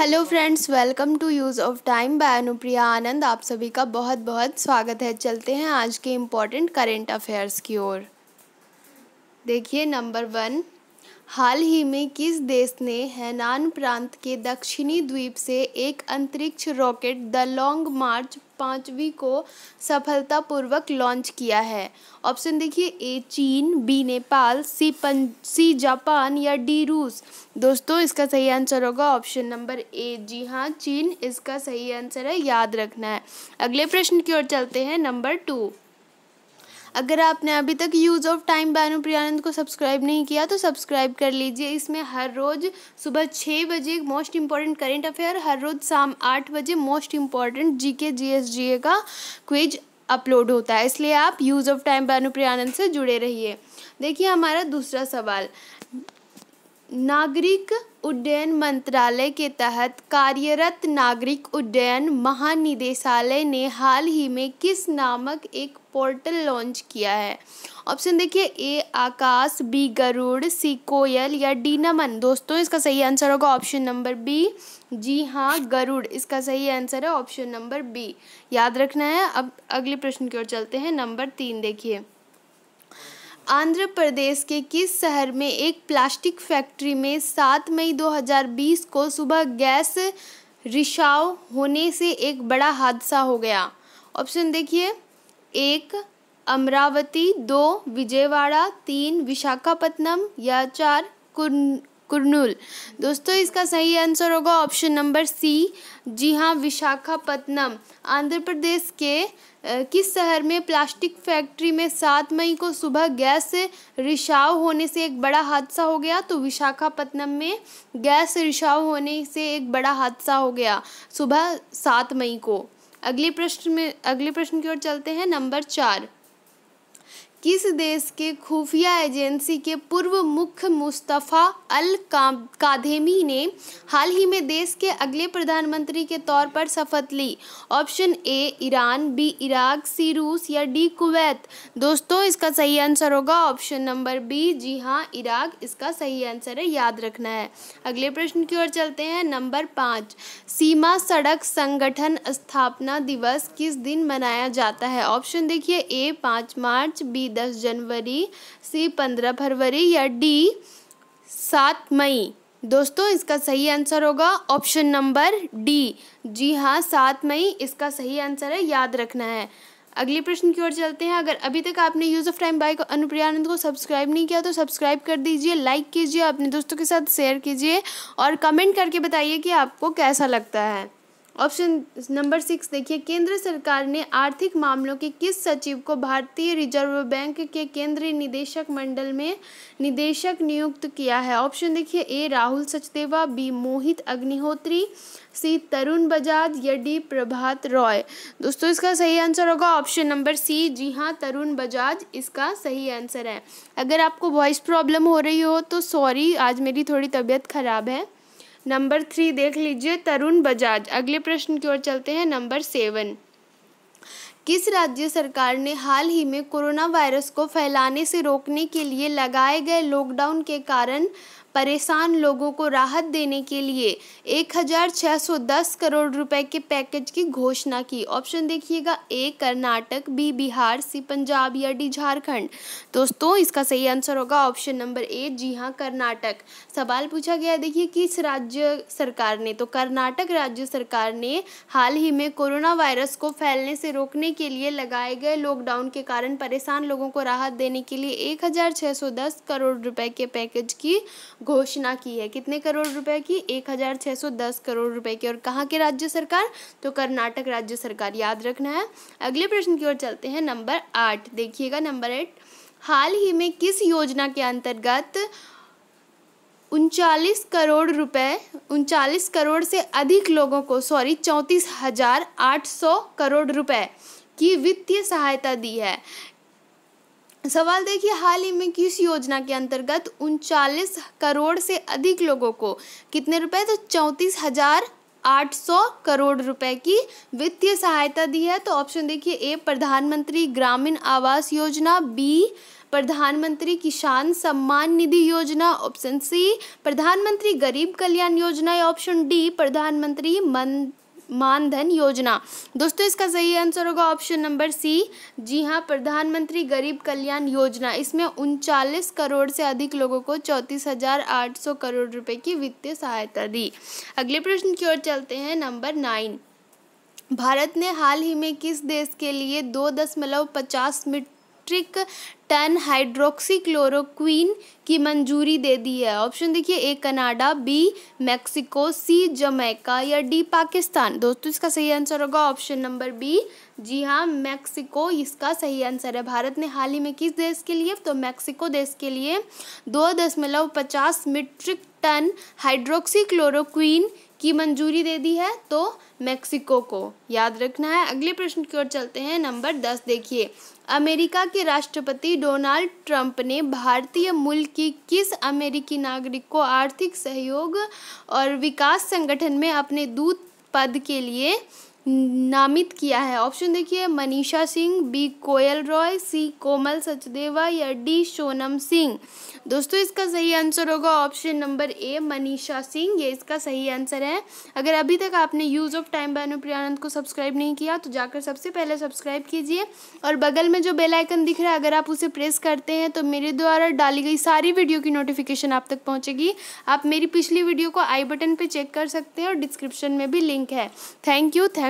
hello friends welcome to Use of Time by Anupriya Anand आप सभी का बहुत बहुत स्वागत है चलते हैं आज के इम्पॉर्टेंट करेंट अफेयर्स की ओर देखिए नंबर वन हाल ही में किस देश ने हेनान प्रांत के दक्षिणी द्वीप से एक अंतरिक्ष रॉकेट द लॉन्ग मार्च पाँचवीं को सफलतापूर्वक लॉन्च किया है ऑप्शन देखिए ए चीन बी नेपाल सी पं सी जापान या डी रूस दोस्तों इसका सही आंसर होगा ऑप्शन नंबर ए जी हाँ चीन इसका सही आंसर है याद रखना है अगले प्रश्न की ओर चलते हैं नंबर टू अगर आपने अभी तक यूज़ ऑफ टाइम बानो प्रियानंद को सब्सक्राइब नहीं किया तो सब्सक्राइब कर लीजिए इसमें हर रोज़ सुबह छः बजे मोस्ट इम्पॉर्टेंट करेंट अफेयर हर रोज़ शाम आठ बजे मोस्ट इम्पॉर्टेंट जी के जी एस जी का क्विज अपलोड होता है इसलिए आप यूज़ ऑफ टाइम बानो प्रियानंद से जुड़े रहिए देखिए हमारा दूसरा सवाल नागरिक उड्डयन मंत्रालय के तहत कार्यरत नागरिक उड्डयन महानिदेशालय ने हाल ही में किस नामक एक पोर्टल लॉन्च किया है ऑप्शन देखिए ए आकाश बी गरुड़ सी कोयल या डी नमन दोस्तों इसका सही आंसर होगा ऑप्शन नंबर बी जी हाँ गरुड़ इसका सही आंसर है ऑप्शन नंबर बी याद रखना है अब अगले प्रश्न की ओर चलते हैं नंबर तीन देखिए आंध्र प्रदेश के किस शहर में एक प्लास्टिक फैक्ट्री में सात मई 2020 को सुबह गैस रिसाव होने से एक बड़ा हादसा हो गया ऑप्शन देखिए एक अमरावती दो विजयवाड़ा तीन विशाखापट्टनम या चार कुरनूल दोस्तों इसका सही आंसर होगा ऑप्शन नंबर सी जी हाँ विशाखापत्नम आंध्र प्रदेश के किस शहर में प्लास्टिक फैक्ट्री में सात मई को सुबह गैस से रिसाव होने से एक बड़ा हादसा हो गया तो विशाखापत्नम में गैस रिसाव होने से एक बड़ा हादसा हो गया सुबह सात मई को अगले प्रश्न में अगले प्रश्न की ओर चलते हैं नंबर चार किस देश के खुफिया एजेंसी के पूर्व मुख्य मुस्तफ़ा अल काधेमी ने हाल ही में देश के अगले प्रधानमंत्री के तौर पर शपथ ली option A Iran B Iraq C रूस या डी कुवैत दोस्तों इसका सही आंसर होगा ऑप्शन नंबर बी जी हाँ इराक इसका सही आंसर है याद रखना है अगले प्रश्न की ओर चलते हैं नंबर पाँच सीमा सड़क संगठन स्थापना दिवस किस दिन मनाया जाता है ऑप्शन देखिए ए पाँच मार्च बी दस जनवरी सी पंद्रह फरवरी या डी सात मई दोस्तों इसका सही आंसर होगा ऑप्शन नंबर डी जी हाँ सात मई इसका सही आंसर है याद रखना है अगले प्रश्न की ओर चलते हैं अगर अभी तक आपने यूज़ ऑफ टाइम बाय को अनुप्रियानंद को सब्सक्राइब नहीं किया तो सब्सक्राइब कर दीजिए लाइक कीजिए अपने दोस्तों के साथ शेयर कीजिए और कमेंट करके बताइए कि आपको कैसा लगता है ऑप्शन नंबर सिक्स देखिए केंद्र सरकार ने आर्थिक मामलों के किस सचिव को भारतीय रिजर्व बैंक के केंद्रीय निदेशक मंडल में निदेशक नियुक्त किया है ऑप्शन देखिए A Rahul Sachdeva B Mohit Agnihotri C Tarun Bajaj या डी प्रभात रॉय दोस्तों इसका सही आंसर होगा ऑप्शन नंबर सी जी हाँ तरुण बजाज इसका सही आंसर है अगर आपको वॉइस प्रॉब्लम हो रही हो तो सॉरी आज मेरी थोड़ी तबीयत खराब है नंबर थ्री देख लीजिए तरुण बजाज अगले प्रश्न की ओर चलते हैं नंबर सेवन किस राज्य सरकार ने हाल ही में कोरोना वायरस को फैलाने से रोकने के लिए लगाए गए लॉकडाउन के कारण परेशान लोगों को राहत देने के लिए 1610 करोड़ रुपए के पैकेज की घोषणा की ऑप्शन देखिएगा A Karnataka B Bihar C Punjab या डी झारखंड दोस्तों इसका सही आंसर होगा ऑप्शन नंबर ए जी हाँ कर्नाटक सवाल पूछा गया देखिए किस राज्य सरकार ने तो कर्नाटक राज्य सरकार ने हाल ही में कोरोना वायरस को फैलने से रोकने के लिए लगाए गए लॉकडाउन के कारण परेशान लोगों को राहत देने के लिए एक करोड़ रुपए के पैकेज की घोषणा की है कितने करोड़ रुपए की एक हज़ार छः सौ दस करोड़ रुपए की और कहाँ के राज्य सरकार तो कर्नाटक राज्य सरकार याद रखना है अगले प्रश्न की ओर चलते हैं नंबर आठ देखिएगा नंबर एट हाल ही में किस योजना के अंतर्गत उनचालीस करोड़ रुपए उनचालीस करोड़ से अधिक लोगों को सॉरी चौंतीस हजार आठ सौ करोड़ रुपए की वित्तीय सहायता दी है सवाल देखिए हाल ही में किस योजना के अंतर्गत उनचालीस करोड़ से अधिक लोगों को कितने रुपए तो चौंतीस हजार आठ सौ करोड़ रुपए की वित्तीय सहायता दी है तो ऑप्शन देखिए ए प्रधानमंत्री ग्रामीण आवास योजना बी प्रधानमंत्री किसान सम्मान निधि योजना ऑप्शन सी प्रधानमंत्री गरीब कल्याण योजना या ऑप्शन डी प्रधानमंत्री मन मानधन योजना दोस्तों इसका सही आंसर होगा ऑप्शन नंबर सी जी हाँ प्रधानमंत्री गरीब कल्याण योजना इसमें उनचालीस करोड़ से अधिक लोगों को चौंतीस हजार आठ सौ करोड़ रुपए की वित्तीय सहायता दी अगले प्रश्न की ओर चलते हैं नंबर नाइन भारत ने हाल ही में किस देश के लिए दो दशमलव पचास मीट्रिक टेन हाइड्रोक्सीक्लोरोक्वीन की मंजूरी दे दी है ऑप्शन देखिए A Canada B Mexico C Jamaica या डी पाकिस्तान दोस्तों इसका सही आंसर होगा ऑप्शन नंबर बी जी हाँ मैक्सिको इसका सही आंसर है भारत ने हाल ही में किस देश के लिए तो मैक्सिको देश के लिए दो दशमलव पचास मीट्रिक टन हाइड्रोक्सीक्लोरोक्वीन की मंजूरी दे दी है तो मेक्सिको को याद रखना है अगले प्रश्न की ओर चलते हैं नंबर दस देखिए अमेरिका के राष्ट्रपति डोनाल्ड ट्रंप ने भारतीय मूल की किस अमेरिकी नागरिक को आर्थिक सहयोग और विकास संगठन में अपने दूत पद के लिए नामित किया है ऑप्शन देखिए मनीषा सिंह बी कोयल रॉय सी कोमल सचदेवा या डी सोनम सिंह दोस्तों इसका सही आंसर होगा option number A Manisha Singh ये इसका सही आंसर है अगर अभी तक आपने Use of Time by Anupriya Anand को सब्सक्राइब नहीं किया तो जाकर सबसे पहले सब्सक्राइब कीजिए और बगल में जो बेल आइकन दिख रहा है अगर आप उसे प्रेस करते हैं तो मेरे द्वारा डाली गई सारी वीडियो की नोटिफिकेशन आप तक पहुँचेगी आप मेरी पिछली वीडियो को आई बटन पर चेक कर सकते हैं और डिस्क्रिप्शन में भी लिंक है थैंक यू थैंक